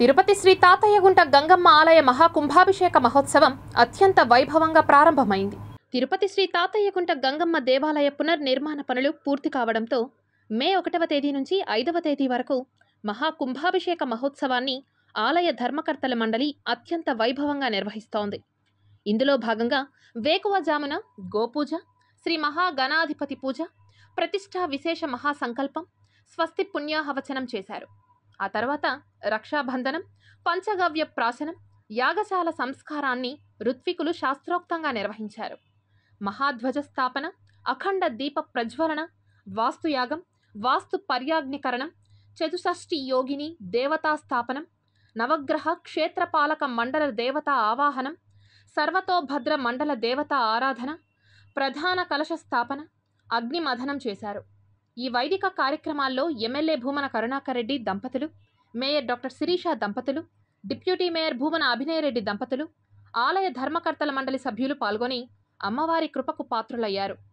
తిరుపతి శ్రీ తాతయ్యగుంట గంగమ్మ ఆలయ మహాకుంభాభిషేక మహోత్సవం అత్యంత వైభవంగా ప్రారంభమైంది తిరుపతి శ్రీ తాతయ్యగుంట గంగమ్మ దేవాలయ పునర్నిర్మాణ పనులు పూర్తి కావడంతో మే ఒకటవ తేదీ నుంచి ఐదవ తేదీ వరకు మహాకుంభాభిషేక మహోత్సవాన్ని ఆలయ ధర్మకర్తల మండలి అత్యంత వైభవంగా నిర్వహిస్తోంది ఇందులో భాగంగా వేకువజామున గోపూజ శ్రీ మహాగణాధిపతి పూజ ప్రతిష్టా విశేష మహాసంకల్పం స్వస్తి పుణ్యాహవచనం చేశారు ఆ తర్వాత రక్షాబంధనం పంచగవ్య ప్రాశనం యాగశాల సంస్కారాన్ని ఋత్వికులు శాస్త్రోక్తంగా నిర్వహించారు మహాధ్వజ స్థాపన అఖండ దీప ప్రజ్వలన వాస్తుయాగం వాస్తు పర్యాగ్నికరణం చతుషష్ఠి యోగిని దేవతా స్థాపనం నవగ్రహ క్షేత్రపాలక మండల దేవతా ఆవాహనం సర్వతోభద్ర మండల దేవత ఆరాధన ప్రధాన కలశ స్థాపన అగ్నిమథనం చేశారు ఈ వైదిక కార్యక్రమాల్లో ఎమ్మెల్యే భూమన కరుణాకర్ రెడ్డి దంపతులు మేయర్ డాక్టర్ శిరీష దంపతులు డిప్యూటీ మేయర్ భూమన అభినయరెడ్డి దంపతులు ఆలయ ధర్మకర్తల మండలి సభ్యులు పాల్గొని అమ్మవారి కృపకు పాత్రులయ్యారు